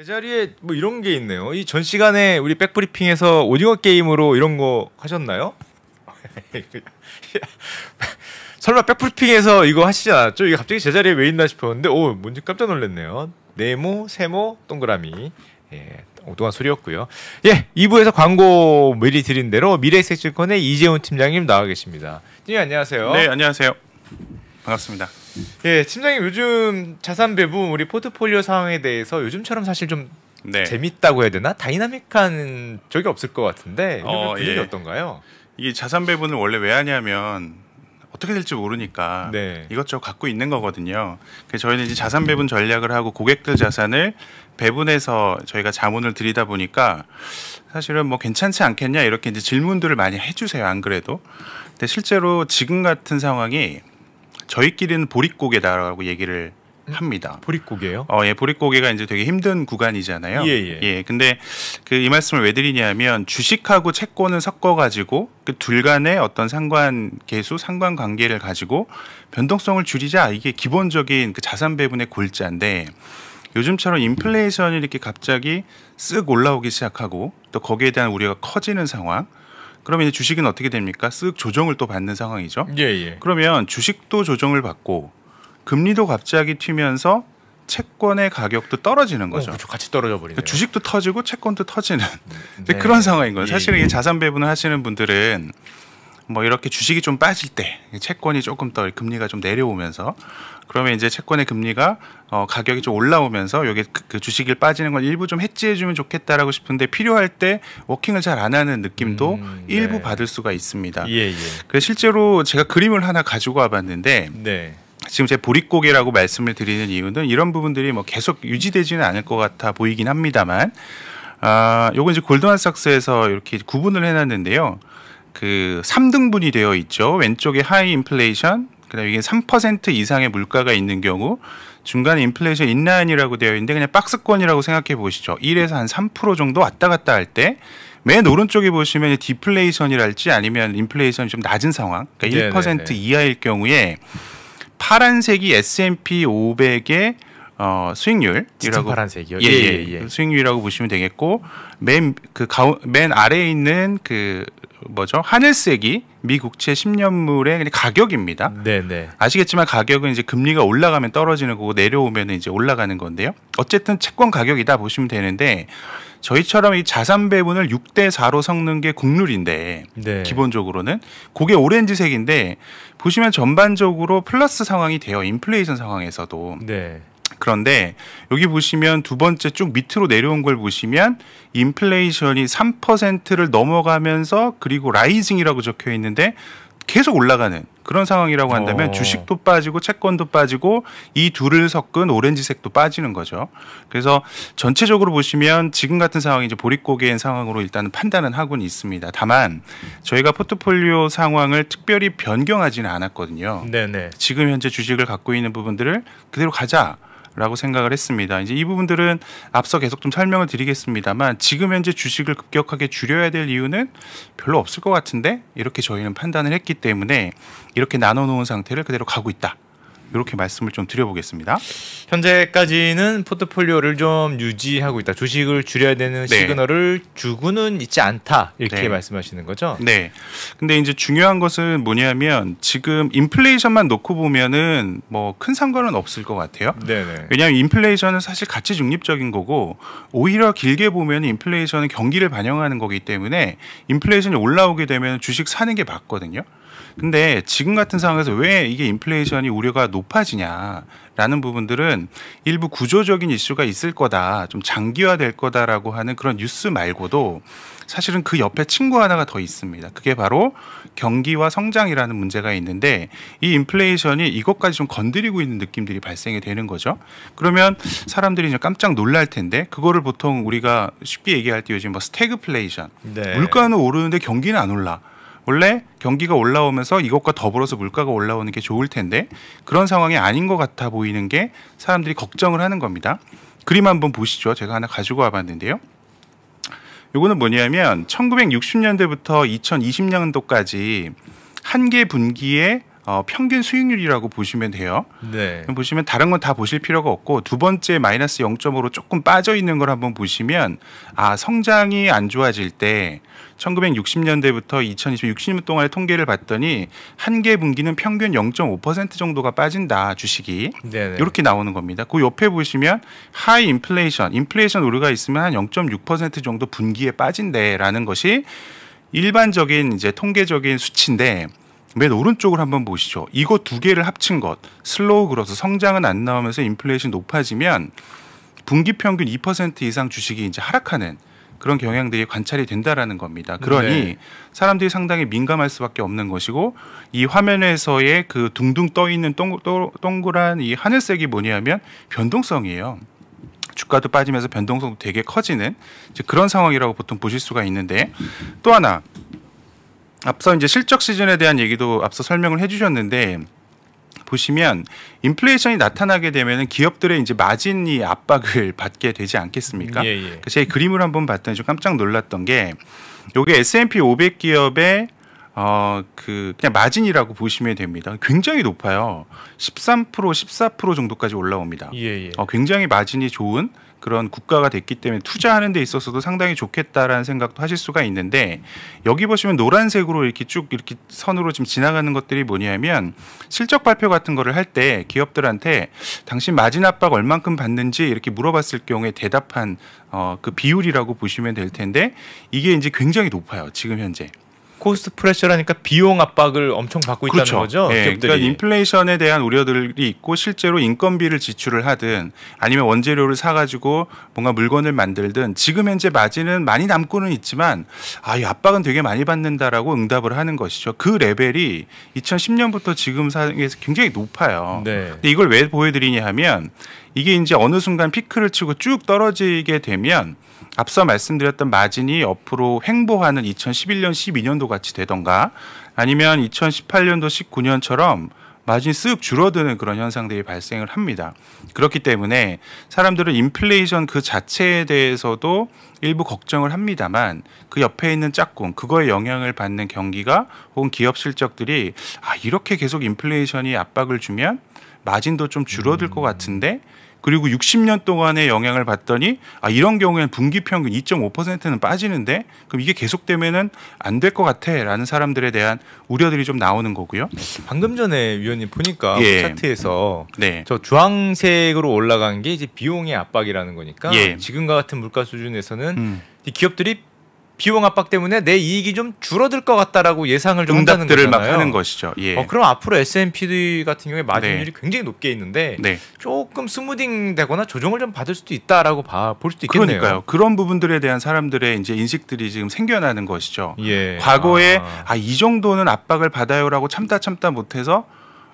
제 자리에 뭐 이런 게 있네요. 이 전 시간에 우리 백브리핑에서 오징어 게임으로 이런 거 하셨나요? 설마 백브리핑에서 이거 하시지 않았죠? 이게 갑자기 제 자리에 왜 있나 싶었는데 오 뭔지 깜짝 놀랐네요. 네모, 세모, 동그라미. 예, 엉뚱한 소리였고요. 예, 2부에서 광고 미리 드린 대로 미래세증권의 이재훈 팀장님 나와 계십니다. 팀장님 안녕하세요. 네, 안녕하세요. 반갑습니다. 예, 팀장님 요즘 자산 배분 우리 포트폴리오 상황에 대해서 요즘처럼 사실 좀 네. 재밌다고 해야 되나 다이나믹한 적이 없을 것 같은데 어, 그 분위기 예. 어떤가요? 이게 자산 배분을 원래 왜 하냐면 어떻게 될지 모르니까 네. 이것저것 갖고 있는 거거든요. 그래서 저희는 이제 자산 배분 전략을 하고 고객들 자산을 배분해서 저희가 자문을 드리다 보니까 사실은 뭐 괜찮지 않겠냐 이렇게 이제 질문들을 많이 해주세요. 안 그래도. 근데 실제로 지금 같은 상황이 저희끼리는 보릿고개다라고 얘기를 음? 합니다. 보릿고개요? 어, 예, 보릿고개가 이제 되게 힘든 구간이잖아요. 예, 예. 예 근데 그 이 말씀을 왜 드리냐면 주식하고 채권을 섞어 가지고 그 둘 간의 어떤 상관 계수, 상관 관계를 가지고 변동성을 줄이자 이게 기본적인 그 자산 배분의 골자인데 요즘처럼 인플레이션이 이렇게 갑자기 쓱 올라오기 시작하고 또 거기에 대한 우려가 커지는 상황 그러면 이제 주식은 어떻게 됩니까? 쓱 조정을 또 받는 상황이죠. 예, 예. 그러면 주식도 조정을 받고 금리도 갑자기 튀면서 채권의 가격도 떨어지는 어, 거죠. 어, 그렇죠. 같이 떨어져 버리네. 그러니까 주식도 터지고 채권도 터지는 음, 네. 그런 상황인 거예요. 예, 사실은 예. 이 자산 배분을 하시는 분들은 뭐 이렇게 주식이 좀 빠질 때 채권이 조금 더 금리가 좀 내려오면서 그러면 이제 채권의 금리가 어, 가격이 좀 올라오면서 여기 그, 그 주식이 빠지는 건 일부 좀 해지해주면 좋겠다라고 싶은데 필요할 때 워킹을 잘 안 하는 느낌도 음, 네. 일부 받을 수가 있습니다. 예, 예. 그래서 실제로 제가 그림을 하나 가지고 와봤는데 네. 지금 제 보릿고개라고 말씀을 드리는 이유는 이런 부분들이 뭐 계속 유지되지는 않을 것 같아 보이긴 합니다만 아, 요건 이제 골드만삭스에서 이렇게 구분을 해놨는데요. 그 3등분이 되어 있죠. 왼쪽에 하이 인플레이션, 그다음에 이게 3% 이상의 물가가 있는 경우 중간 인플레이션 인라인이라고 되어 있는데 그냥 박스권이라고 생각해 보시죠. 1에서 한 3% 정도 왔다 갔다 할 때 맨 오른쪽에 보시면 디플레이션이랄지 아니면 인플레이션이 좀 낮은 상황, 그러니까 네네네. 1% 이하일 경우에 파란색이 S&P 500의 어, 수익률이라고 파란색이요. 예 예, 예, 예, 예, 수익률이라고 보시면 되겠고 맨 그 가운 맨 아래에 있는 그 뭐죠 하늘색이 미 국채 10년물의 가격입니다. 네네. 네. 아시겠지만 가격은 이제 금리가 올라가면 떨어지는 거고 내려오면 이제 올라가는 건데요. 어쨌든 채권 가격이다 보시면 되는데 저희처럼 이 자산 배분을 6대 4로 섞는 게 국룰인데 네. 기본적으로는 그게 오렌지색인데 보시면 전반적으로 플러스 상황이 되어 인플레이션 상황에서도 네. 그런데 여기 보시면 두 번째 쭉 밑으로 내려온 걸 보시면 인플레이션이 3%를 넘어가면서 그리고 라이징이라고 적혀 있는데 계속 올라가는 그런 상황이라고 한다면 어. 주식도 빠지고 채권도 빠지고 이 둘을 섞은 오렌지색도 빠지는 거죠. 그래서 전체적으로 보시면 지금 같은 상황이 이제 보릿고개인 상황으로 일단 판단은 하고는 있습니다. 다만 저희가 포트폴리오 상황을 특별히 변경하지는 않았거든요. 네네. 지금 현재 주식을 갖고 있는 부분들을 그대로 가자. 라고 생각을 했습니다. 이제 이 부분들은 앞서 계속 좀 설명을 드리겠습니다만 지금 현재 주식을 급격하게 줄여야 될 이유는 별로 없을 것 같은데 이렇게 저희는 판단을 했기 때문에 이렇게 나눠 놓은 상태를 그대로 가고 있다. 이렇게 말씀을 좀 드려보겠습니다. 현재까지는 포트폴리오를 좀 유지하고 있다. 주식을 줄여야 되는 네. 시그널을 주고는 있지 않다. 이렇게 네. 말씀하시는 거죠? 네. 근데 이제 중요한 것은 뭐냐면 지금 인플레이션만 놓고 보면은 뭐 큰 상관은 없을 것 같아요. 네네. 네. 왜냐하면 인플레이션은 사실 가치 중립적인 거고 오히려 길게 보면 인플레이션은 경기를 반영하는 거기 때문에 인플레이션이 올라오게 되면 주식 사는 게 맞거든요. 근데 지금 같은 상황에서 왜 이게 인플레이션이 우려가 높아지냐라는 부분들은 일부 구조적인 이슈가 있을 거다, 좀 장기화될 거다라고 하는 그런 뉴스 말고도 사실은 그 옆에 친구 하나가 더 있습니다. 그게 바로 경기와 성장이라는 문제가 있는데 이 인플레이션이 이것까지 좀 건드리고 있는 느낌들이 발생이 되는 거죠. 그러면 사람들이 이제 깜짝 놀랄 텐데 그거를 보통 우리가 쉽게 얘기할 때 요즘 뭐 스태그플레이션 네. 물가는 오르는데 경기는 안 올라. 원래 경기가 올라오면서 이것과 더불어서 물가가 올라오는 게 좋을 텐데 그런 상황이 아닌 것 같아 보이는 게 사람들이 걱정을 하는 겁니다. 그림 한번 보시죠. 제가 하나 가지고 와봤는데요. 이거는 뭐냐면 1960년대부터 2020년도까지 한 개 분기에 어, 평균 수익률이라고 보시면 돼요. 네. 보시면 다른 건 다 보실 필요가 없고 두 번째 마이너스 0.5로 조금 빠져 있는 걸 한번 보시면 아 성장이 안 좋아질 때 1960년대부터 2020 60년 동안의 통계를 봤더니 한 개 분기는 평균 0.5% 정도가 빠진다 주식이 네네. 이렇게 나오는 겁니다. 그 옆에 보시면 하이 인플레이션, 인플레이션 오류가 있으면 한 0.6% 정도 분기에 빠진대라는 것이 일반적인 이제 통계적인 수치인데 맨 오른쪽을 한번 보시죠. 이거 두 개를 합친 것, 슬로우 그로스 성장은 안 나오면서 인플레이션 높아지면 분기 평균 2% 이상 주식이 이제 하락하는 그런 경향들이 관찰이 된다라는 겁니다. 그러니 네. 사람들이 상당히 민감할 수밖에 없는 것이고 이 화면에서의 그 둥둥 떠 있는 동, 그란이 하늘색이 뭐냐면 변동성이에요. 주가도 빠지면서 변동성도 되게 커지는 그런 상황이라고 보통 보실 수가 있는데 또 하나 앞서 이제 실적 시즌에 대한 얘기도 앞서 설명을 해주셨는데 보시면 인플레이션이 나타나게 되면 기업들의 이제 마진이 압박을 받게 되지 않겠습니까? 예, 예. 제 그림을 한번 봤더니 좀 깜짝 놀랐던 게 요게 S&P 500 기업의 어, 그, 그냥 마진이라고 보시면 됩니다. 굉장히 높아요. 13%, 14% 정도까지 올라옵니다. 예, 예. 어, 굉장히 마진이 좋은 그런 국가가 됐기 때문에 투자하는 데 있어서도 상당히 좋겠다라는 생각도 하실 수가 있는데 여기 보시면 노란색으로 이렇게 쭉 이렇게 선으로 지금 지나가는 것들이 뭐냐면 실적 발표 같은 거를 할 때 기업들한테 당신 마진 압박 얼만큼 받는지 이렇게 물어봤을 경우에 대답한 어, 그 비율이라고 보시면 될 텐데 이게 이제 굉장히 높아요 지금 현재 코스트 프레셔라니까 비용 압박을 엄청 받고 있다는 그렇죠. 거죠. 예, 그러니까 인플레이션에 대한 우려들이 있고 실제로 인건비를 지출을 하든 아니면 원재료를 사가지고 뭔가 물건을 만들든 지금 현재 마진은 많이 남고는 있지만 아이 압박은 되게 많이 받는다라고 응답을 하는 것이죠. 그 레벨이 2010년부터 지금 상에서 굉장히 높아요. 네. 근데 이걸 왜 보여드리냐 하면 이게 이제 어느 순간 피크를 치고 쭉 떨어지게 되면 앞서 말씀드렸던 마진이 옆으로 횡보하는 2011년 12년도 같이 되던가 아니면 2018년도 19년처럼 마진이 쓱 줄어드는 그런 현상들이 발생을 합니다. 그렇기 때문에 사람들은 인플레이션 그 자체에 대해서도 일부 걱정을 합니다만 그 옆에 있는 짝꿍, 그거에 영향을 받는 경기가 혹은 기업 실적들이 아, 이렇게 계속 인플레이션이 압박을 주면 마진도 좀 줄어들 것 음. 같은데 그리고 60년 동안의 영향을 봤더니 아 이런 경우에는 분기 평균 2.5%는 빠지는데 그럼 이게 계속되면은 안 될 것 같아라는 사람들에 대한 우려들이 좀 나오는 거고요. 네, 방금 전에 위원님 보니까 예. 차트에서 네. 저 주황색으로 올라간 게 이제 비용의 압박이라는 거니까 예. 지금과 같은 물가 수준에서는 음. 기업들이 비용 압박 때문에 내 이익이 좀 줄어들 것 같다라고 예상을 좀 한다는 거잖아요. 막 하는 것이죠. 예. 어, 그럼 앞으로 S&P 같은 경우에 마진율이 네. 굉장히 높게 있는데 네. 조금 스무딩되거나 조정을 좀 받을 수도 있다라고 봐, 볼 수도 있겠네요. 그러니까요. 그런 부분들에 대한 사람들의 이제 인식들이 지금 생겨나는 것이죠. 예. 과거에 아. 아, 이 정도는 압박을 받아요라고 참다 참다 못해서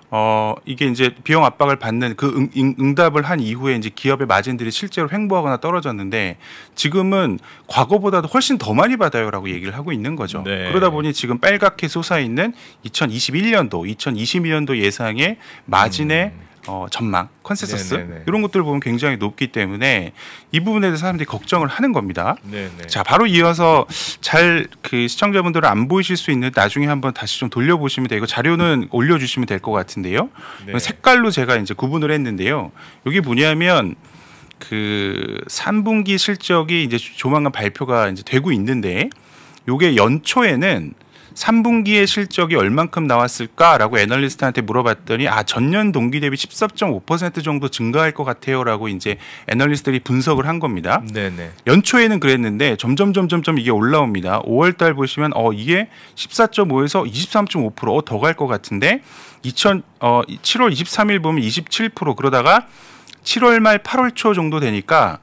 어 이게 이제 비용 압박을 받는 그 응, 응 답을한 이후에 이제 기업의 마진들이 실제로 횡보하거나 떨어졌는데 지금은 과거보다도 훨씬 더 많이 받아요라고 얘기를 하고 있는 거죠. 네. 그러다 보니 지금 빨갛게 솟아 있는 2021년도, 2022년도 예상의 마진의 음. 어, 전망, 컨센서스 네네네. 네, 네. 이런 것들을 보면 굉장히 높기 때문에 이 부분에 대해서 사람들이 걱정을 하는 겁니다. 네네. 네. 자, 바로 이어서 잘 그 시청자분들은 안 보이실 수 있는 나중에 한번 다시 좀 돌려보시면 되고 자료는 올려주시면 될 것 같은데요. 네. 색깔로 제가 이제 구분을 했는데요. 여기 뭐냐면 그 3분기 실적이 이제 조만간 발표가 이제 되고 있는데 요게 연초에는 3분기의 실적이 얼만큼 나왔을까라고 애널리스트한테 물어봤더니 아 전년 동기 대비 14.5% 정도 증가할 것 같아요라고 이제 애널리스트들이 분석을 한 겁니다. 네네. 연초에는 그랬는데 점점 점점 점 이게 올라옵니다. 5월달 보시면 어 이게 14.5에서 23.5%더 갈 것 같은데 2000어 7월 23일 보면 27% 그러다가 7월 말 8월 초 정도 되니까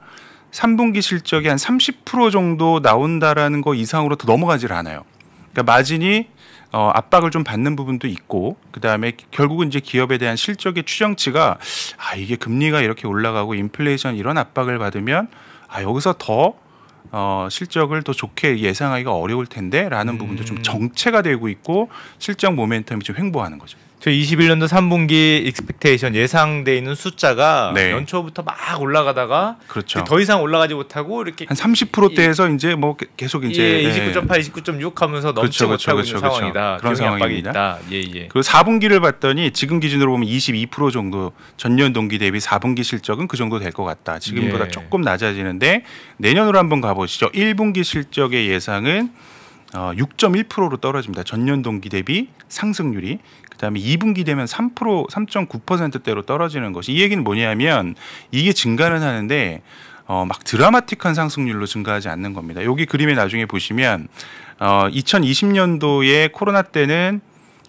3분기 실적이 한 30% 정도 나온다라는 거 이상으로 더 넘어가질 않아요. 그러니까 마진이 어, 압박을 좀 받는 부분도 있고 그다음에 결국은 이제 기업에 대한 실적의 추정치가 아 이게 금리가 이렇게 올라가고 인플레이션 이런 압박을 받으면 아 여기서 더 어, 실적을 더 좋게 예상하기가 어려울 텐데라는 음. 부분도 좀 음. 정체가 되고 있고 실적 모멘텀이 좀 횡보하는 거죠. 저 21년도 3분기 익스펙테이션 예상돼 있는 숫자가 네. 연초부터 막 올라가다가 그렇죠. 더 이상 올라가지 못하고 이렇게 한 30%대에서 이제 뭐 계속 이제 예, 29.8, 예. 29.6 하면서 넘지 그렇죠, 못하고 그렇죠, 그렇죠, 있는 그렇죠. 상황이다. 그런 상황이 있다. 예, 예. 그 4분기를 봤더니 지금 기준으로 보면 22% 정도 전년 동기 대비 4분기 실적은 그 정도 될 것 같다. 지금보다 예. 조금 낮아지는데 내년으로 한번 가보시죠. 1분기 실적의 예상은 어, 6.1%로 떨어집니다. 전년 동기 대비 상승률이 그다음에 2분기 되면 3% 3.9%대로 떨어지는 것이 이 얘기는 뭐냐면 이게 증가는 하는데 어, 막 드라마틱한 상승률로 증가하지 않는 겁니다. 여기 그림에 나중에 보시면 어, 2020년도에 코로나 때는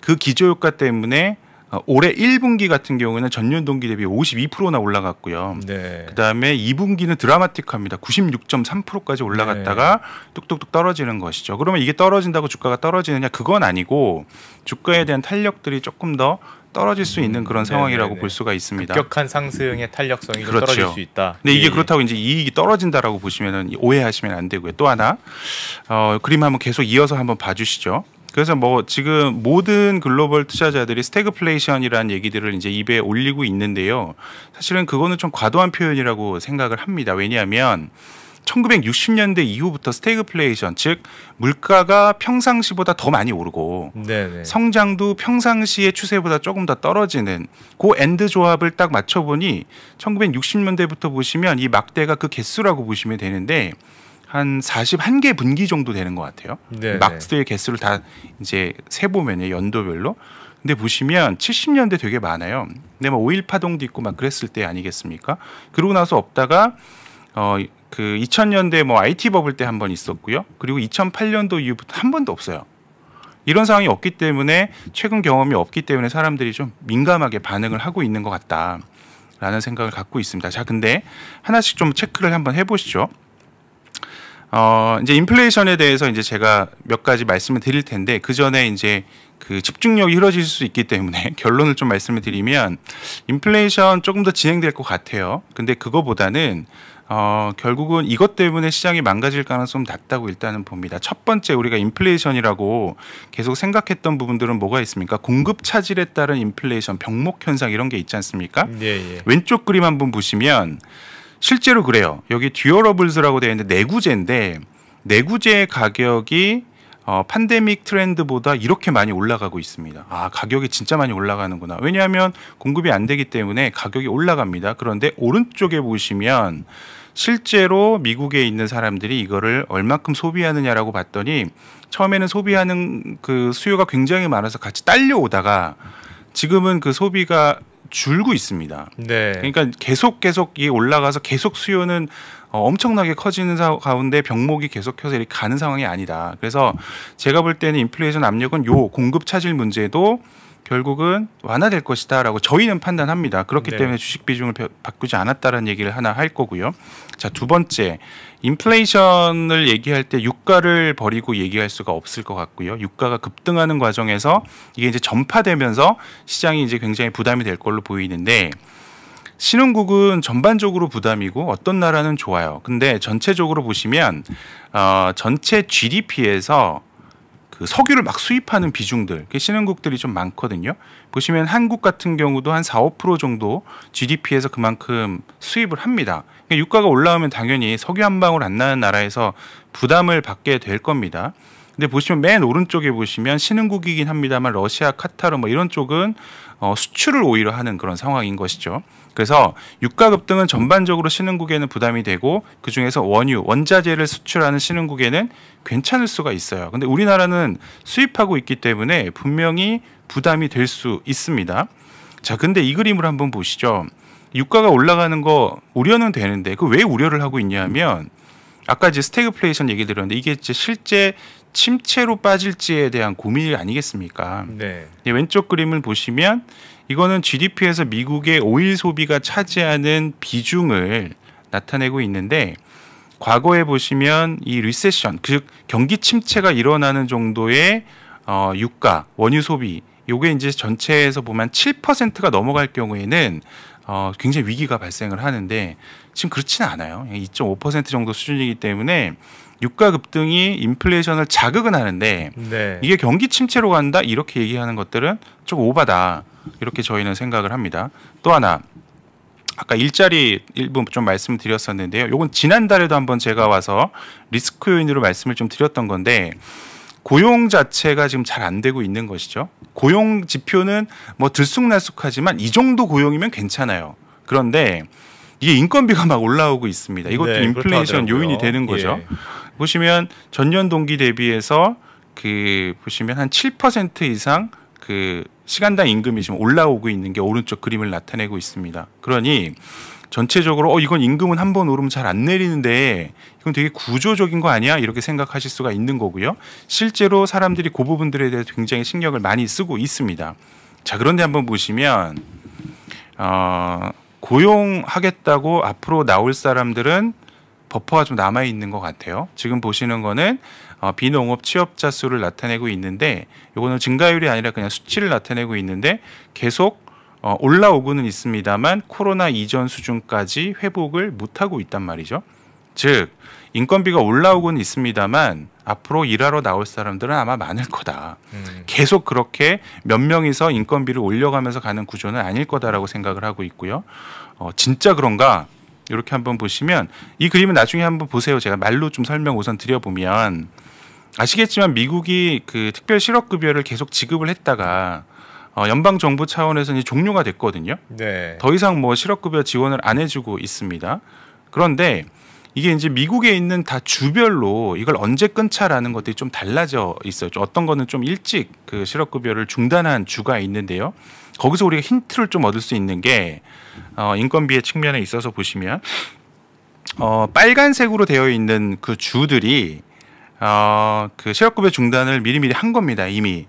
그 기저효과 때문에 아, 올해 1분기 같은 경우에는 전년 동기 대비 52%나 올라갔고요. 네. 그다음에 2분기는 드라마틱합니다. 96.3%까지 올라갔다가 네. 뚝뚝뚝 떨어지는 것이죠. 그러면 이게 떨어진다고 주가가 떨어지느냐? 그건 아니고 주가에 대한 탄력들이 조금 더 떨어질 수 있는 그런 음, 네, 상황이라고 네네네. 네. 볼 수가 있습니다. 급격한 상승의 탄력성이 그렇죠. 떨어질 수 있다. 근데 이게 예. 예. 그렇다고 이제 이익이 떨어진다라고 보시면 오해하시면 안 되고요. 또 하나 어, 그림 한번 계속 이어서 한번 봐주시죠. 그래서 뭐 지금 모든 글로벌 투자자들이 스태그플레이션이라는 얘기들을 이제 입에 올리고 있는데요. 사실은 그거는 좀 과도한 표현이라고 생각을 합니다. 왜냐하면 1960년대 이후부터 스태그플레이션, 즉 물가가 평상시보다 더 많이 오르고 네네. 성장도 평상시의 추세보다 조금 더 떨어지는 그 엔드 조합을 딱 맞춰 보니 1960년대부터 보시면 이 막대가 그 개수라고 보시면 되는데 한 41개 분기 정도 되는 것 같아요. 네, 네 막스의 개수를 다 이제 세 보면요 연도별로. 근데 보시면 70년대 되게 많아요. 근데 뭐5 1 8동도 있고 막 그랬을 때 아니겠습니까? 그러고 나서 없다가 어 그 2000년대 뭐 IT 버블 때 한 번 있었고요. 그리고 2008년도 이후부터 한 번도 없어요. 이런 상황이 없기 때문에 최근 경험이 없기 때문에 사람들이 좀 민감하게 반응을 하고 있는 것 같다라는 생각을 갖고 있습니다. 자, 근데 하나씩 좀 체크를 한번 해보시죠. 어, 이제 인플레이션에 대해서 이제 제가 몇 가지 말씀을 드릴 텐데 그 전에 이제 그 집중력이 흐려질 수 있기 때문에 결론을 좀 말씀을 드리면 인플레이션 조금 더 진행될 것 같아요. 근데 그거보다는 어, 결국은 이것 때문에 시장이 망가질 가능성 낮다고 일단은 봅니다. 첫 번째 우리가 인플레이션이라고 계속 생각했던 부분들은 뭐가 있습니까? 공급 차질에 따른 인플레이션, 병목 현상 이런 게 있지 않습니까? 예, 예. 왼쪽 그림 한번 보시면 실제로 그래요. 여기 듀얼러블스라고 되어 있는데 내구재인데 내구재 가격이 어, 판데믹 트렌드보다 이렇게 많이 올라가고 있습니다. 아, 가격이 진짜 많이 올라가는구나. 왜냐하면 공급이 안 되기 때문에 가격이 올라갑니다. 그런데 오른쪽에 보시면 실제로 미국에 있는 사람들이 이거를 얼마큼 소비하느냐라고 봤더니 처음에는 소비하는 그 수요가 굉장히 많아서 같이 딸려오다가 지금은 그 소비가 줄고 있습니다. 네. 그러니까 계속 계속 이게 올라가서 계속 수요는 어, 엄청나게 커지는 가운데 병목이 계속해서 이렇게 가는 상황이 아니다. 그래서 제가 볼 때는 인플레이션 압력은 요 공급 차질 문제도 결국은 완화될 것이다라고 저희는 판단합니다. 그렇기 네. 때문에 주식 비중을 바꾸지 않았다라는 얘기를 하나 할 거고요. 자, 두 번째. 인플레이션을 얘기할 때 유가를 버리고 얘기할 수가 없을 것 같고요. 유가가 급등하는 과정에서 이게 이제 전파되면서 시장이 이제 굉장히 부담이 될 걸로 보이는데 신흥국은 전반적으로 부담이고 어떤 나라는 좋아요. 근데 전체적으로 보시면 어 전체 GDP에서 그 석유를 막 수입하는 비중들 신흥국들이 좀 많거든요. 보시면 한국 같은 경우도 한 4, 5% 정도 GDP에서 그만큼 수입을 합니다. 그러니까 유가가 올라오면 당연히 석유 한 방울 안 나는 나라에서 부담을 받게 될 겁니다. 근데 보시면 맨 오른쪽에 보시면 신흥국이긴 합니다만 러시아, 카타르 뭐 이런 쪽은 어, 수출을 오히려 하는 그런 상황인 것이죠. 그래서 유가 급등은 전반적으로 신흥국에는 부담이 되고 그 중에서 원유, 원자재를 수출하는 신흥국에는 괜찮을 수가 있어요. 근데 우리나라는 수입하고 있기 때문에 분명히 부담이 될 수 있습니다. 자, 근데 이 그림을 한번 보시죠. 유가가 올라가는 거 우려는 되는데 그 왜 우려를 하고 있냐면 아까 이제 스태그플레이션 얘기 들었는데 이게 이제 실제 침체로 빠질지에 대한 고민이 아니겠습니까? 네. 예, 왼쪽 그림을 보시면 이거는 GDP에서 미국의 오일 소비가 차지하는 비중을 나타내고 있는데 과거에 보시면 이 리세션 즉 경기 침체가 일어나는 정도의 어, 유가 원유 소비 요게 이제 전체에서 보면 7%가 넘어갈 경우에는 어, 굉장히 위기가 발생을 하는데 지금 그렇지는 않아요. 2.5% 예, 정도 수준이기 때문에 유가 급등이 인플레이션을 자극은 하는데 네. 이게 경기 침체로 간다 이렇게 얘기하는 것들은 조금 오바다 이렇게 저희는 생각을 합니다. 또 하나 아까 일자리 일부 좀 말씀드렸었는데요. 요건 지난달에도 한번 제가 와서 리스크 요인으로 말씀을 좀 드렸던 건데 고용 자체가 지금 잘 안 되고 있는 것이죠. 고용 지표는 뭐 들쑥날쑥하지만 이 정도 고용이면 괜찮아요. 그런데 이게 인건비가 막 올라오고 있습니다. 이것도 네, 인플레이션 요인이 되는 거죠. 예. 보시면 전년 동기 대비해서 그 보시면 한 7% 이상 그 시간당 임금이 지금 올라오고 있는 게 오른쪽 그림을 나타내고 있습니다. 그러니 전체적으로 어 이건 임금은 한 번 오르면 잘 안 내리는데 이건 되게 구조적인 거 아니야 이렇게 생각하실 수가 있는 거고요. 실제로 사람들이 그 부분들에 대해서 굉장히 신경을 많이 쓰고 있습니다. 자 그런데 한번 보시면 어, 고용하겠다고 앞으로 나올 사람들은 버퍼가 좀 남아 있는 것 같아요. 지금 보시는 거는 어, 비농업 취업자 수를 나타내고 있는데 이거는 증가율이 아니라 그냥 수치를 나타내고 있는데 계속 어, 올라오고는 있습니다만 코로나 이전 수준까지 회복을 못하고 있단 말이죠. 즉 인건비가 올라오고는 있습니다만 앞으로 일하러 나올 사람들은 아마 많을 거다. 음. 계속 그렇게 몇 명이서 인건비를 올려가면서 가는 구조는 아닐 거다라고 생각을 하고 있고요. 어, 진짜 그런가? 이렇게 한번 보시면 이 그림은 나중에 한번 보세요. 제가 말로 좀 설명 우선 드려보면 아시겠지만 미국이 그 특별 실업급여를 계속 지급을 했다가 어, 연방 정부 차원에서는 종료가 됐거든요. 네. 더 이상 뭐 실업급여 지원을 안 해주고 있습니다. 그런데 이게 이제 미국에 있는 다 주별로 이걸 언제 끊자라는 것들이 좀 달라져 있어요. 어떤 거는 좀 일찍 그 실업급여를 중단한 주가 있는데요. 거기서 우리가 힌트를 좀 얻을 수 있는 게 어, 인건비의 측면에 있어서 보시면 어, 빨간색으로 되어 있는 그 주들이 어, 그 실업급여 중단을 미리미리 한 겁니다 이미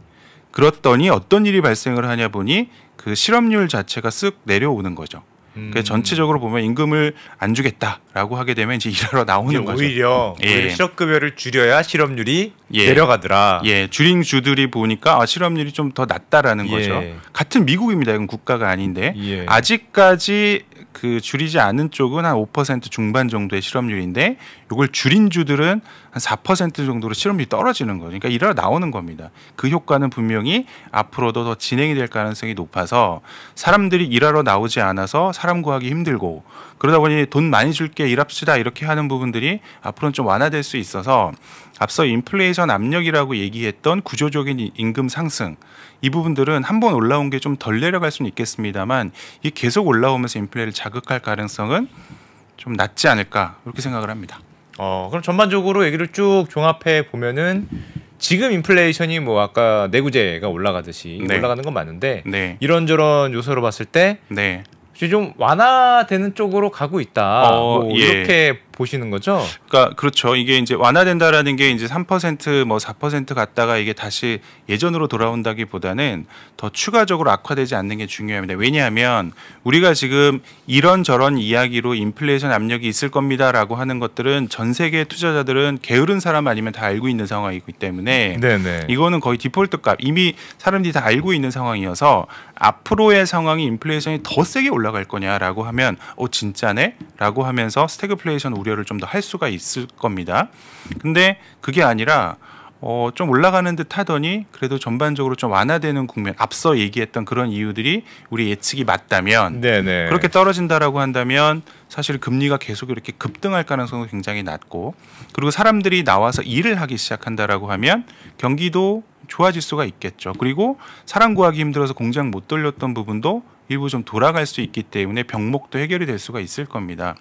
그렇더니 어떤 일이 발생을 하냐 보니 그 실업률 자체가 쓱 내려오는 거죠. 음. 그 전체적으로 보면 임금을 안 주겠다라고 하게 되면 이제 일하러 나오는 거죠. 오히려, 예. 오 실업급여를 줄여야 실업률이 예. 내려가더라. 예, 줄인 주들이 보니까 아, 실업률이 좀 더 낮다라는 예. 거죠. 같은 미국입니다. 이건 국가가 아닌데 예. 아직까지 그 줄이지 않은 쪽은 한 5% 중반 정도의 실업률인데 이걸 줄인 주들은 한 4% 정도로 실업률이 떨어지는 거죠. 그러니까 이래 나오는 겁니다. 그 효과는 분명히 앞으로도 더 진행이 될 가능성이 높아서 사람들이 일하러 나오지 않아서 사람 구하기 힘들고 그러다 보니 돈 많이 줄게 일합시다 이렇게 하는 부분들이 앞으로는 좀 완화될 수 있어서 앞서 인플레이션 압력이라고 얘기했던 구조적인 임금 상승 이 부분들은 한 번 올라온 게 좀 덜 내려갈 수는 있겠습니다만 이 계속 올라오면서 인플레를 자극할 가능성은 좀 낮지 않을까 그렇게 생각을 합니다. 어, 그럼 전반적으로 얘기를 쭉 종합해 보면은 지금 인플레이션이 뭐 아까 내구재가 올라가듯이 네. 올라가는 건 맞는데 네. 이런저런 요소로 봤을 때 네. 좀 완화되는 쪽으로 가고 있다. 어, 뭐 예. 이렇게 보시는 거죠? 그러니까 그렇죠. 이게 이제 완화된다라는 게 이제 3%뭐 4% 갔다가 이게 다시 예전으로 돌아온다기보다는 더 추가적으로 악화되지 않는 게 중요합니다. 왜냐하면 우리가 지금 이런 저런 이야기로 인플레이션 압력이 있을 겁니다라고 하는 것들은 전 세계 투자자들은 게으른 사람 아니면 다 알고 있는 상황이기 때문에 네네. 이거는 거의 디폴트 값 이미 사람들이 다 알고 있는 상황이어서 앞으로의 상황이 인플레이션이 더 세게 올라갈 거냐라고 하면 어 진짜네라고 하면서 스태그플레이션 우려 우려를 좀 더 할 수가 있을 겁니다. 근데 그게 아니라 어, 좀 올라가는 듯 하더니 그래도 전반적으로 좀 완화되는 국면 앞서 얘기했던 그런 이유들이 우리 예측이 맞다면 네네. 네. 그렇게 떨어진다라고 한다면 사실 금리가 계속 이렇게 급등할 가능성도 굉장히 낮고 그리고 사람들이 나와서 일을 하기 시작한다라고 하면 경기도 좋아질 수가 있겠죠. 그리고 사람 구하기 힘들어서 공장 못 돌렸던 부분도 일부 좀 돌아갈 수 있기 때문에 병목도 해결이 될 수가 있을 겁니다.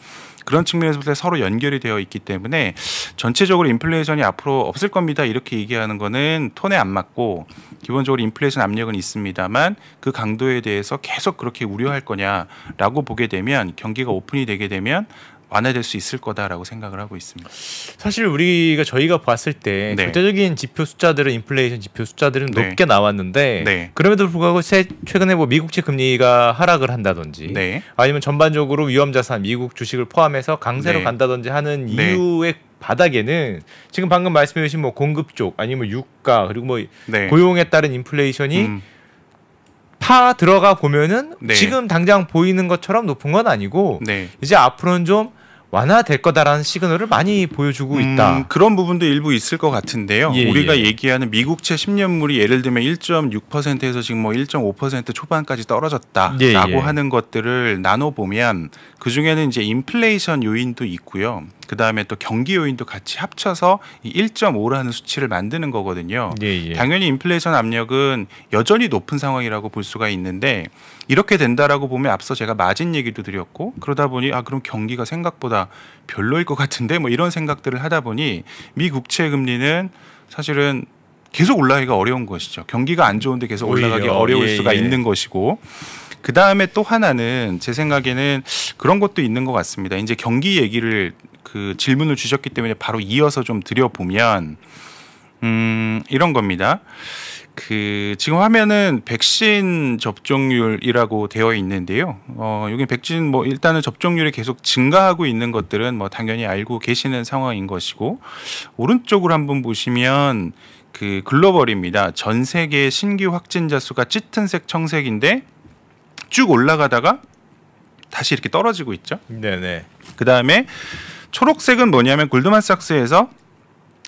그런 측면에서 서로 연결이 되어 있기 때문에 전체적으로 인플레이션이 앞으로 없을 겁니다. 이렇게 얘기하는 거는 톤에 안 맞고 기본적으로 인플레이션 압력은 있습니다만 그 강도에 대해서 계속 그렇게 우려할 거냐라고 보게 되면 경기가 오픈이 되게 되면 완화될 수 있을 거다라고 생각을 하고 있습니다. 사실 우리가 저희가 봤을 때 네. 절대적인 지표 숫자들은 인플레이션 지표 숫자들은 네. 높게 나왔는데 네. 그럼에도 불구하고 최근에 뭐 미국채 금리가 하락을 한다든지 네. 아니면 전반적으로 위험 자산 미국 주식을 포함해서 강세로 네. 간다든지 하는 네. 이유의 바닥에는 지금 방금 말씀해 주신 뭐 공급 쪽 아니면 뭐 유가 그리고 뭐 고용에 따른 인플레이션이 음. 파 들어가 보면은 네. 지금 당장 보이는 것처럼 높은 건 아니고 네. 이제 앞으로는 좀 완화될 거다라는 시그널을 많이 보여주고 음, 있다. 음, 그런 부분도 일부 있을 것 같은데요. 예, 우리가 예. 얘기하는 미국채 10년물이 예를 들면 1.6%에서 지금 뭐 1.5% 초반까지 떨어졌다라고 예, 예. 하는 것들을 나눠 보면 그 중에는 이제 인플레이션 요인도 있고요. 그 다음에 또 경기 요인도 같이 합쳐서 1.5라는 수치를 만드는 거거든요. 예, 예. 당연히 인플레이션 압력은 여전히 높은 상황이라고 볼 수가 있는데 이렇게 된다라고 보면 앞서 제가 마진 얘기도 드렸고 그러다 보니 아 그럼 경기가 생각보다 별로일 것 같은데 뭐 이런 생각들을 하다 보니 미 국채 금리는 사실은 계속 올라가기가 어려운 것이죠. 경기가 안 좋은데 계속 올라가기 오히려, 어려울 예, 수가 예. 있는 것이고 그 다음에 또 하나는 제 생각에는 그런 것도 있는 것 같습니다. 이제 경기 얘기를 그 질문을 주셨기 때문에 바로 이어서 좀 드려보면, 음, 이런 겁니다. 그 지금 화면은 백신 접종률이라고 되어 있는데요. 어, 여기 백신 뭐 일단은 접종률이 계속 증가하고 있는 것들은 뭐 당연히 알고 계시는 상황인 것이고 오른쪽으로 한번 보시면 그 글로벌입니다. 전 세계 신규 확진자 수가 짙은색 청색인데 쭉 올라가다가 다시 이렇게 떨어지고 있죠. 네네. 그 다음에 초록색은 뭐냐면 골드만삭스에서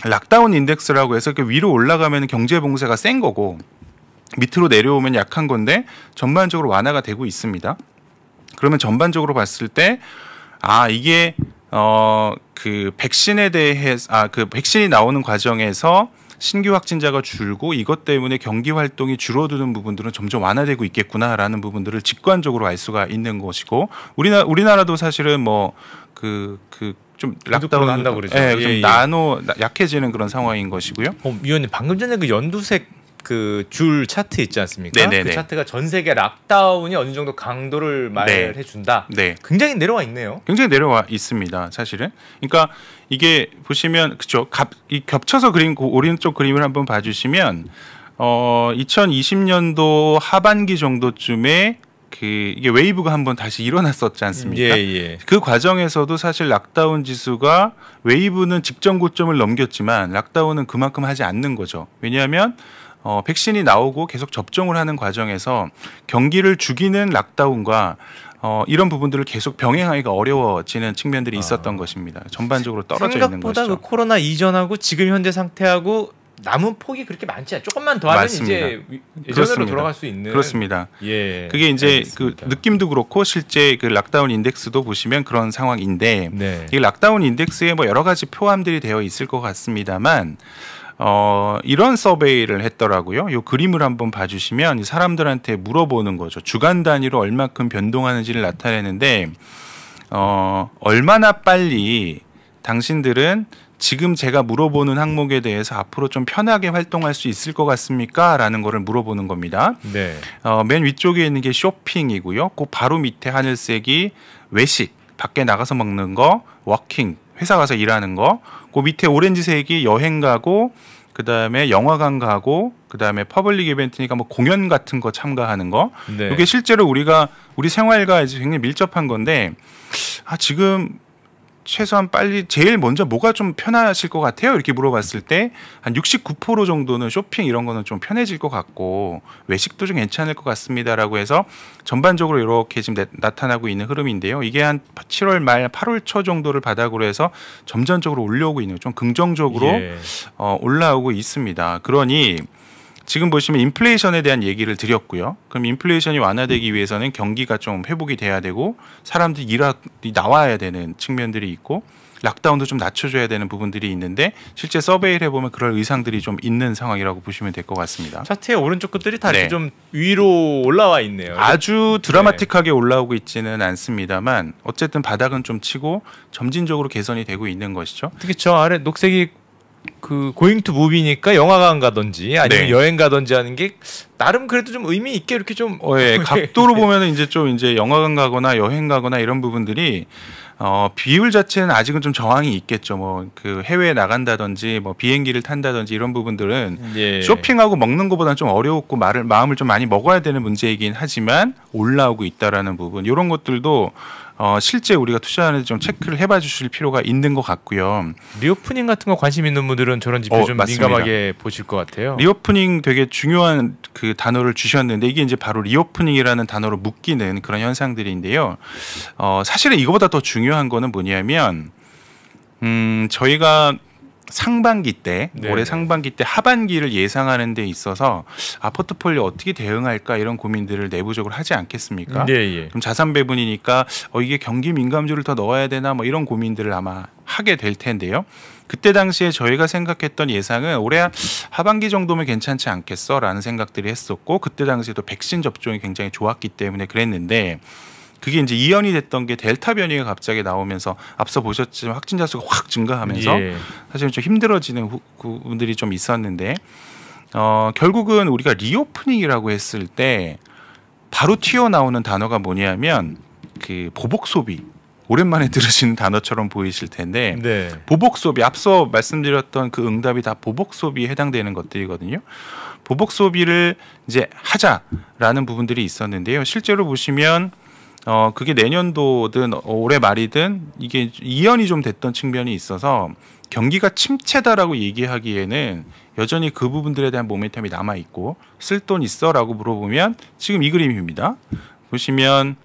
락다운 인덱스라고 해서 이렇게 위로 올라가면 경제 봉쇄가 센 거고 밑으로 내려오면 약한 건데 전반적으로 완화가 되고 있습니다. 그러면 전반적으로 봤을 때아 이게 어 그 백신에 대해 아 그 백신이 나오는 과정에서 신규 확진자가 줄고 이것 때문에 경기 활동이 줄어드는 부분들은 점점 완화되고 있겠구나라는 부분들을 직관적으로 알 수가 있는 것이고 우리나 우리나라도 사실은 뭐 그그 그 좀 락다운 한다고 그러죠. 예, 예, 좀 예. 나노 약해지는 그런 상황인 것이고요. 어, 위원님 방금 전에 그 연두색 그줄 차트 있지 않습니까? 네네네. 네, 그 네. 차트가 전 세계 락다운이 어느 정도 강도를 네. 말해 준다. 네. 네. 굉장히 내려와 있네요. 굉장히 내려와 있습니다. 사실은. 그러니까 이게 보시면 그죠? 겹쳐서 그린 그 오른쪽 그림을 한번 봐 주시면 어 2020년도 하반기 정도쯤에 그 이게 웨이브가 한번 다시 일어났었지 않습니까? 예, 예. 그 과정에서도 사실 락다운 지수가 웨이브는 직전 고점을 넘겼지만 락다운은 그만큼 하지 않는 거죠. 왜냐하면 어, 백신이 나오고 계속 접종을 하는 과정에서 경기를 죽이는 락다운과 어, 이런 부분들을 계속 병행하기가 어려워지는 측면들이 아. 있었던 아. 것입니다. 전반적으로 떨어져 있는 것이죠. 생각보다 그 코로나 이전하고 지금 현재 상태하고 남은 폭이 그렇게 많지 않아요. 조금만 더 하면 맞습니다. 이제 예전으로 그렇습니다. 돌아갈 수 있는 그렇습니다. 예, 그게 이제 그 알겠습니다. 그 느낌도 그렇고 실제 그 락다운 인덱스도 보시면 그런 상황인데 네. 이 락다운 인덱스에 뭐 여러 가지 표함들이 되어 있을 것 같습니다만 어, 이런 서베이를 했더라고요. 요 그림을 한번 봐주시면 사람들한테 물어보는 거죠. 주간 단위로 얼마큼 변동하는지를 나타내는데 어, 얼마나 빨리 당신들은 지금 제가 물어보는 항목에 대해서 앞으로 좀 편하게 활동할 수 있을 것 같습니까? 라는 거를 물어보는 겁니다. 네. 어, 맨 위쪽에 있는 게 쇼핑이고요. 그 바로 밑에 하늘색이 외식, 밖에 나가서 먹는 거, 워킹, 회사 가서 일하는 거. 그 밑에 오렌지색이 여행 가고 그다음에 영화관 가고 그다음에 퍼블릭 이벤트니까 뭐 공연 같은 거 참가하는 거. 네. 이게 실제로 우리가 우리 생활과 이제 굉장히 밀접한 건데 아 지금 최소한 빨리 제일 먼저 뭐가 좀 편하실 것 같아요? 이렇게 물어봤을 때 한 69% 정도는 쇼핑 이런 거는 좀 편해질 것 같고 외식도 좀 괜찮을 것 같습니다라고 해서 전반적으로 이렇게 지금 나타나고 있는 흐름인데요. 이게 한 7월 말 8월 초 정도를 바닥으로 해서 점전적으로 올려오고 있는 좀 긍정적으로 예. 어, 올라오고 있습니다. 그러니 지금 보시면 인플레이션에 대한 얘기를 드렸고요. 그럼 인플레이션이 완화되기 위해서는 경기가 좀 회복이 돼야 되고 사람들이 일하 나와야 되는 측면들이 있고 락다운도 좀 낮춰줘야 되는 부분들이 있는데 실제 서베이를 해보면 그럴 의상들이 좀 있는 상황이라고 보시면 될 것 같습니다. 차트의 오른쪽 끝들이 다시 네. 좀 위로 올라와 있네요. 아주 네. 드라마틱하게 네. 올라오고 있지는 않습니다만 어쨌든 바닥은 좀 치고 점진적으로 개선이 되고 있는 것이죠. 특히 저 아래 녹색이 그 고잉 투 무비니까 영화관 가든지 아니면 네. 여행 가든지 하는 게 나름 그래도 좀 의미 있게 이렇게 좀 어, 예. 각도로 보면은 이제 좀 이제 영화관 가거나 여행 가거나 이런 부분들이 어, 비율 자체는 아직은 좀 저항이 있겠죠. 뭐 그 해외에 나간다든지 뭐 비행기를 탄다든지 이런 부분들은 예. 쇼핑하고 먹는 것보다는 좀 어려웠고 말을 마음을 좀 많이 먹어야 되는 문제이긴 하지만 올라오고 있다라는 부분 이런 것들도 어, 실제 우리가 투자하는데좀 체크를 해봐 주실 필요가 있는 것 같고요. 리오프닝 같은 거 관심 있는 분들은 저런 지표 어, 좀 맞습니다. 민감하게 보실 것 같아요. 리오프닝 되게 중요한 그 단어를 주셨는데 이게 이제 바로 리오프닝이라는 단어로 묶이는 그런 현상들인데요. 어, 사실은 이거보다 더 중요한 거는 뭐냐면 음, 저희가 상반기 때네 올해 상반기 때 하반기를 예상하는 데 있어서 아 포트폴리오 어떻게 대응할까 이런 고민들을 내부적으로 하지 않겠습니까? 네네. 예. 그럼 자산 배분이니까 어 이게 경기 민감주를 더 넣어야 되나 뭐 이런 고민들을 아마 하게 될 텐데요. 그때 당시에 저희가 생각했던 예상은 올해 하반기 정도면 괜찮지 않겠어라는 생각들이 했었고 그때 당시에도 백신 접종이 굉장히 좋았기 때문에 그랬는데 그게 이제 이연이 됐던 게 델타 변이가 갑자기 나오면서 앞서 보셨지만 확진자 수가 확 증가하면서 예. 사실은 좀 힘들어지는 부분들이 좀 있었는데 어, 결국은 우리가 리오프닝이라고 했을 때 바로 튀어나오는 단어가 뭐냐면 그 보복 소비 오랜만에 들으시는 단어처럼 보이실 텐데 네. 보복 소비 앞서 말씀드렸던 그 응답이 다 보복 소비에 해당되는 것들이거든요. 보복 소비를 이제 하자라는 부분들이 있었는데요. 실제로 보시면 어 그게 내년도든 올해 말이든 이게 이연이 좀 됐던 측면이 있어서 경기가 침체다라고 얘기하기에는 여전히 그 부분들에 대한 모멘텀이 남아 있고 쓸 돈 있어라고 물어보면 지금 이 그림입니다. 보시면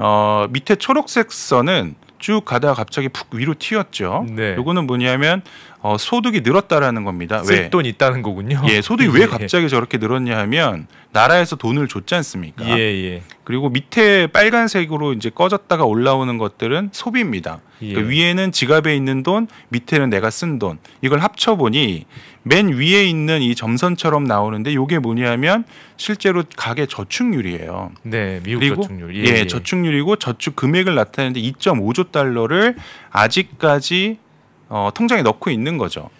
어 밑에 초록색 선은 쭉 가다가 갑자기 푹 위로 튀었죠. 네. 요거는 뭐냐면 어, 소득이 늘었다라는 겁니다. 왜? 돈 있다는 거군요. 예, 소득이 예, 왜 갑자기 저렇게 늘었냐 하면 나라에서 돈을 줬지 않습니까? 예, 예. 그리고 밑에 빨간색으로 이제 꺼졌다가 올라오는 것들은 소비입니다. 예. 그 위에는 지갑에 있는 돈, 밑에는 내가 쓴 돈. 이걸 합쳐 보니 맨 위에 있는 이 점선처럼 나오는데 이게 뭐냐면 실제로 가계 저축률이에요. 네, 미국 그리고 저축률. 예, 예, 예. 저축률이고 저축 금액을 나타내는데 2.5조 달러를 아직까지 어, 통장에 넣고 있는 거죠.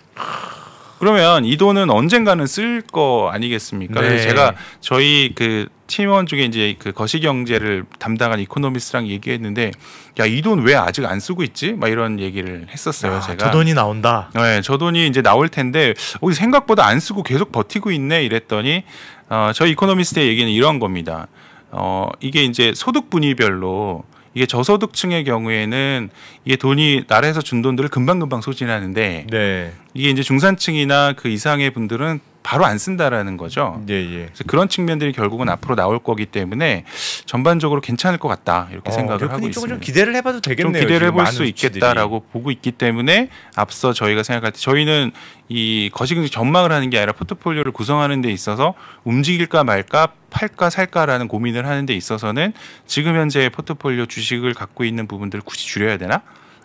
그러면 이 돈은 언젠가는 쓸 거 아니겠습니까? 네. 그래서 제가 저희 그 팀원 중에 이제 그 거시경제를 담당한 이코노미스랑 얘기했는데 야 이 돈 왜 아직 안 쓰고 있지? 막 이런 얘기를 했었어요. 아, 제가 저 돈이 나온다. 네, 저 돈이 이제 나올 텐데 어, 생각보다 안 쓰고 계속 버티고 있네 이랬더니 어, 저희 이코노미스트의 얘기는 이런 겁니다. 어, 이게 이제 소득 분위별로 이게 저소득층의 경우에는 이게 돈이 나라에서 준 돈들을 금방금방 소진하는데 네. 이게 이제 중산층이나 그 이상의 분들은 바로 안 쓴다라는 거죠. 예, 예. 그래서 그런 측면들이 결국은 앞으로 나올 거기 때문에 전반적으로 괜찮을 것 같다 이렇게 어, 생각을 하고 있습니다. 좀 기대를 해봐도 되겠네요. 좀 기대를 해볼 수 있겠다라고 보고 있기 때문에 앞서 저희가 생각할 때 저희는 이 거시경제 전망을 하는 게 아니라 포트폴리오를 구성하는 데 있어서 움직일까 말까 팔까 살까라는 고민을 하는 데 있어서는 지금 현재 포트폴리오 주식을 갖고 있는 부분들을 굳이 줄여야 되나?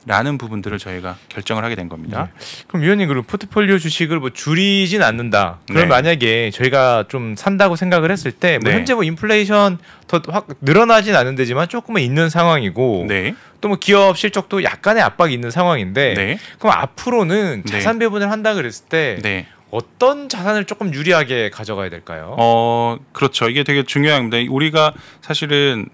라는 부분들을 저희가 결정을 하게 된 겁니다. 네. 그럼 위원님 그럼 포트폴리오 주식을 뭐 줄이진 않는다. 그럼 네. 만약에 저희가 좀 산다고 생각을 했을 때뭐 네. 현재 뭐 인플레이션 더 확 늘어나진 않은데지만 조금은 있는 상황이고 네. 또뭐 기업 실적도 약간의 압박이 있는 상황인데 네. 그럼 앞으로는 자산 배분을 한다 그랬을 때 어떤 자산을 조금 유리하게 가져가야 될까요? 어, 그렇죠. 이게 되게 중요합니다. 우리가 사실은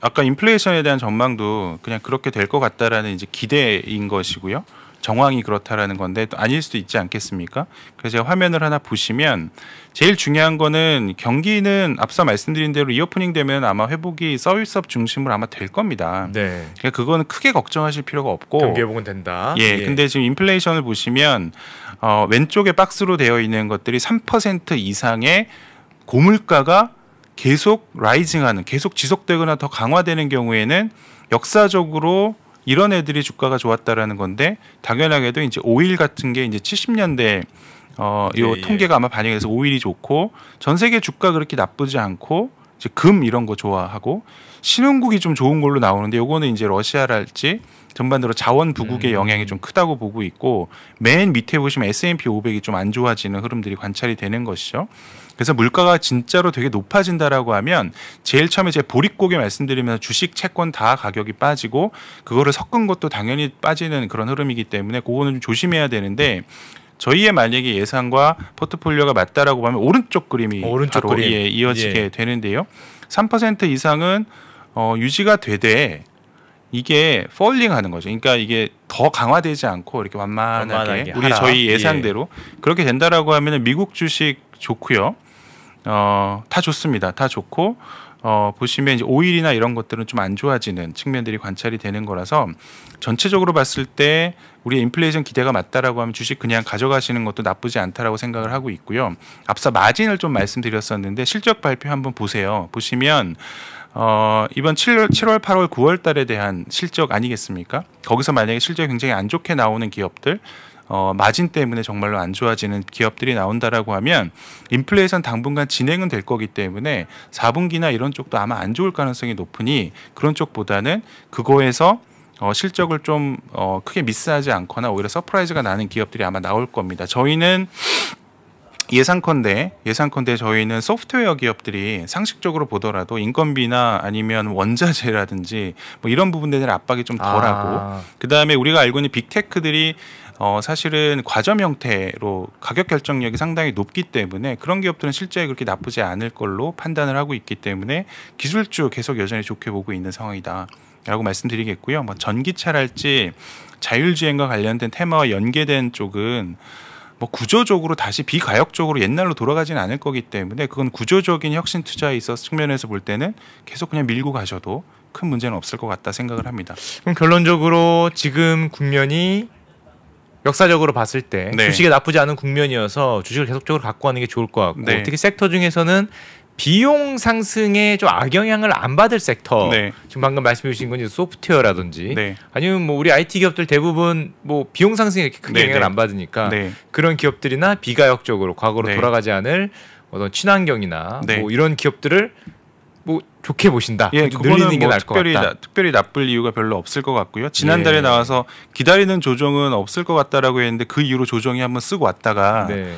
아까 인플레이션에 대한 전망도 그냥 그렇게 될 것 같다라는 이제 기대인 것이고요. 정황이 그렇다라는 건데 또 아닐 수도 있지 않겠습니까? 그래서 제가 화면을 하나 보시면 제일 중요한 거는 경기는 앞서 말씀드린 대로 리오프닝 되면 아마 회복이 서비스업 중심으로 아마 될 겁니다. 네. 그러니까 그거는 크게 걱정하실 필요가 없고 경기 회복은 된다. 예, 예. 근데 지금 인플레이션을 보시면 어, 왼쪽에 박스로 되어 있는 것들이 3% 이상의 고물가가 계속 라이징하는 계속 지속되거나 더 강화되는 경우에는 역사적으로 이런 애들이 주가가 좋았다라는 건데 당연하게도 이제 오일 같은 게 이제 70년대 어, 이 예, 예, 통계가 예. 아마 반영해서 오일이 좋고 전 세계 주가 그렇게 나쁘지 않고 이제 금 이런 거 좋아하고 신흥국이 좀 좋은 걸로 나오는데 요거는 이제 러시아랄지 전반적으로 자원 부국의 음. 영향이 좀 크다고 보고 있고 맨 밑에 보시면 S&P 500이 좀 안 좋아지는 흐름들이 관찰이 되는 것이죠. 그래서 물가가 진짜로 되게 높아진다라고 하면 제일 처음에 제 보릿고개 말씀드리면서 주식, 채권 다 가격이 빠지고 그거를 섞은 것도 당연히 빠지는 그런 흐름이기 때문에 그거는 좀 조심해야 되는데 저희의 만약에 예상과 포트폴리오가 맞다라고 하면 오른쪽 그림이 어, 오른쪽 바로 그림. 예, 이어지게 예. 되는데요. 3% 이상은 어, 유지가 되되 이게 폴링 하는 거죠. 그러니까 이게 더 강화되지 않고 이렇게 완만하게, 완만하게 우리 하라. 저희 예. 예상대로 예. 그렇게 된다라고 하면 미국 주식 좋고요. 어, 다 좋습니다. 다 좋고 어, 보시면 이제 오일이나 이런 것들은 좀 안 좋아지는 측면들이 관찰이 되는 거라서 전체적으로 봤을 때 우리 인플레이션 기대가 맞다라고 하면 주식 그냥 가져가시는 것도 나쁘지 않다라고 생각을 하고 있고요. 앞서 마진을 좀 말씀드렸었는데 실적 발표 한번 보세요. 보시면 어, 이번 7월, 7월, 8월, 9월 달에 대한 실적 아니겠습니까? 거기서 만약에 실적이 굉장히 안 좋게 나오는 기업들 어, 마진 때문에 정말로 안 좋아지는 기업들이 나온다라고 하면 인플레이션 당분간 진행은 될 거기 때문에 4분기나 이런 쪽도 아마 안 좋을 가능성이 높으니 그런 쪽보다는 그거에서 어, 실적을 좀 어, 크게 미스하지 않거나 오히려 서프라이즈가 나는 기업들이 아마 나올 겁니다. 저희는 예상컨대 예상컨대 저희는 소프트웨어 기업들이 상식적으로 보더라도 인건비나 아니면 원자재라든지 뭐 이런 부분들에 대한 압박이 좀 덜하고 아. 그다음에 우리가 알고 있는 빅테크들이 어, 사실은 과점 형태로 가격 결정력이 상당히 높기 때문에 그런 기업들은 실제 그렇게 나쁘지 않을 걸로 판단을 하고 있기 때문에 기술주 계속 여전히 좋게 보고 있는 상황이다. 라고 말씀드리겠고요. 뭐 전기차랄지 자율주행과 관련된 테마와 연계된 쪽은 뭐 구조적으로 다시 비가역적으로 옛날로 돌아가지는 않을 거기 때문에 그건 구조적인 혁신 투자에 있어서 측면에서 볼 때는 계속 그냥 밀고 가셔도 큰 문제는 없을 것 같다 생각을 합니다. 그럼 결론적으로 지금 국면이 역사적으로 봤을 때 네. 주식이 나쁘지 않은 국면이어서 주식을 계속적으로 갖고 가는 게 좋을 것 같고 네. 특히 섹터 중에서는 비용 상승에 좀 악영향을 안 받을 섹터 네. 지금 방금 말씀해 주신 건 소프트웨어라든지 네. 아니면 뭐 우리 IT 기업들 대부분 뭐 비용 상승에 이렇게 크게 네, 영향을 네. 안 받으니까 네. 그런 기업들이나 비가역적으로 과거로 네. 돌아가지 않을 어떤 친환경이나 뭐 이런 기업들을 뭐 좋게 보신다. 예, 늘리는 게 뭐 나을 특별히 것 같다. 나, 특별히 나쁠 이유가 별로 없을 것 같고요. 지난달에 예. 나와서 기다리는 조정은 없을 것 같다라고 했는데 그 이후로 조정이 한번 쓰고 왔다가 네.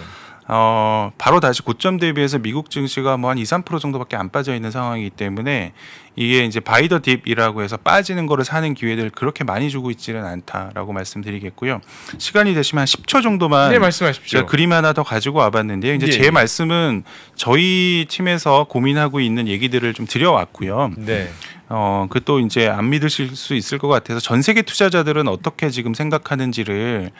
어, 바로 다시 고점 대비해서 미국 증시가 뭐 한 2, 3% 정도밖에 안 빠져 있는 상황이기 때문에 이게 이제 바이더 딥이라고 해서 빠지는 거를 사는 기회들 그렇게 많이 주고 있지는 않다라고 말씀드리겠고요. 시간이 되시면 한 10초 정도만 네, 말씀하십시오. 그림 하나 더 가지고 와봤는데요. 이제 예, 제 예. 말씀은 저희 팀에서 고민하고 있는 얘기들을 좀 드려왔고요. 네. 어, 그 또 이제 안 믿으실 수 있을 것 같아서 전 세계 투자자들은 어떻게 지금 생각하는지를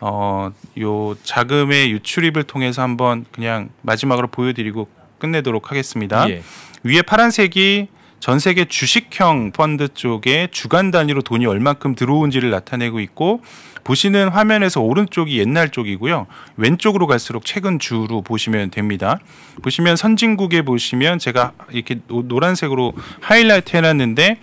어, 요 자금의 유출입을 통해서 한번 그냥 마지막으로 보여드리고 끝내도록 하겠습니다. 예. 위에 파란색이 전 세계 주식형 펀드 쪽에 주간 단위로 돈이 얼만큼 들어온지를 나타내고 있고 보시는 화면에서 오른쪽이 옛날 쪽이고요. 왼쪽으로 갈수록 최근 주로 보시면 됩니다. 보시면 선진국에 보시면 제가 이렇게 노란색으로 하이라이트 해놨는데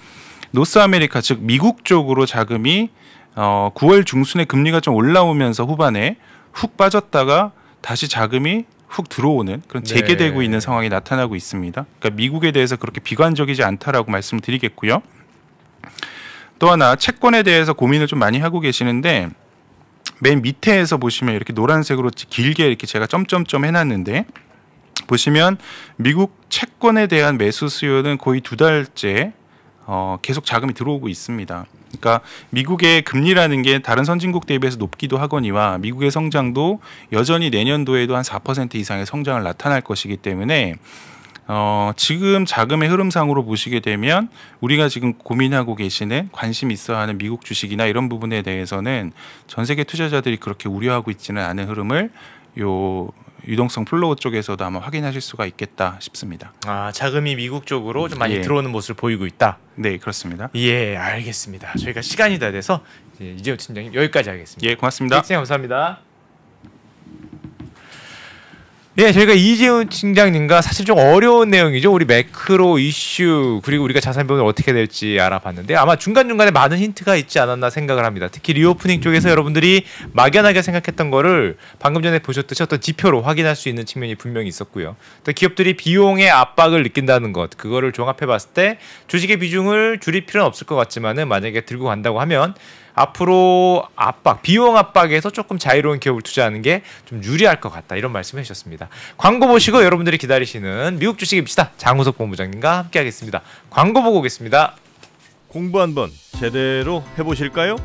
노스 아메리카 즉 미국 쪽으로 자금이 어, 9월 중순에 금리가 좀 올라오면서 후반에 훅 빠졌다가 다시 자금이 훅 들어오는 그런 네. 재개되고 네. 있는 상황이 나타나고 있습니다. 그러니까 미국에 대해서 그렇게 비관적이지 않다라고 말씀드리겠고요. 또 하나 채권에 대해서 고민을 좀 많이 하고 계시는데 맨 밑에에서 보시면 이렇게 노란색으로 길게 이렇게 제가 점점점 해놨는데 보시면 미국 채권에 대한 매수 수요는 거의 두 달째 어, 계속 자금이 들어오고 있습니다. 그러니까 미국의 금리라는 게 다른 선진국 대비해서 높기도 하거니와 미국의 성장도 여전히 내년도에도 한 4% 이상의 성장을 나타날 것이기 때문에 어, 지금 자금의 흐름상으로 보시게 되면 우리가 지금 고민하고 계시는 관심 있어 하는 미국 주식이나 이런 부분에 대해서는 전 세계 투자자들이 그렇게 우려하고 있지는 않은 흐름을 요 유동성 플로우 쪽에서도 아마 확인하실 수가 있겠다 싶습니다. 아 자금이 미국 쪽으로 좀 많이 예. 들어오는 모습을 보이고 있다. 네 그렇습니다. 예 알겠습니다. 저희가 시간이 다 돼서 이제 이재호 팀장님 여기까지 하겠습니다. 예 고맙습니다. 네, 감사합니다. 예, 저희가 이재훈 팀장님과 사실 좀 어려운 내용이죠. 우리 매크로 이슈 그리고 우리가 자산 변용을 어떻게 될지 알아봤는데 아마 중간 중간에 많은 힌트가 있지 않았나 생각을 합니다. 특히 리오프닝 쪽에서 여러분들이 막연하게 생각했던 거를 방금 전에 보셨듯이 어떤 지표로 확인할 수 있는 측면이 분명히 있었고요. 또 기업들이 비용의 압박을 느낀다는 것 그거를 종합해 봤을 때 주식의 비중을 줄일 필요는 없을 것 같지만은 만약에 들고 간다고 하면 앞으로 압박, 비용 압박에서 조금 자유로운 기업을 투자하는 게 좀 유리할 것 같다. 이런 말씀해 주셨습니다. 광고 보시고 여러분들이 기다리시는 미국 주식입시다. 장우석 본부장님과 함께 하겠습니다. 광고 보고 오겠습니다. 공부 한번 제대로 해보실까요?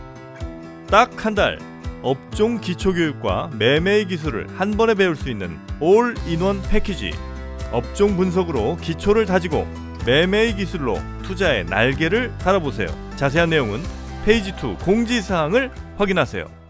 딱 한 달 업종 기초교육과 매매의 기술을 한 번에 배울 수 있는 올인원 패키지 업종 분석으로 기초를 다지고 매매의 기술로 투자의 날개를 달아보세요. 자세한 내용은 페이지 2 공지사항을 확인하세요.